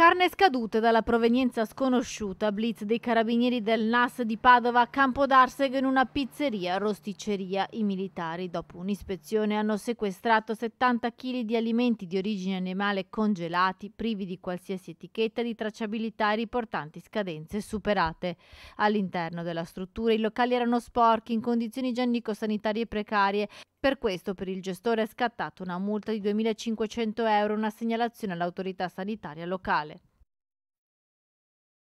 Carne scaduta dalla provenienza sconosciuta, blitz dei carabinieri del NAS di Padova, a campo d'Arsego in una pizzeria, rosticceria. I militari, dopo un'ispezione, hanno sequestrato 70 kg di alimenti di origine animale congelati, privi di qualsiasi etichetta di tracciabilità e riportanti scadenze superate. All'interno della struttura i locali erano sporchi, in condizioni igienico-sanitarie precarie per questo per il gestore è scattata una multa di 2.500 euro e una segnalazione all'autorità sanitaria locale.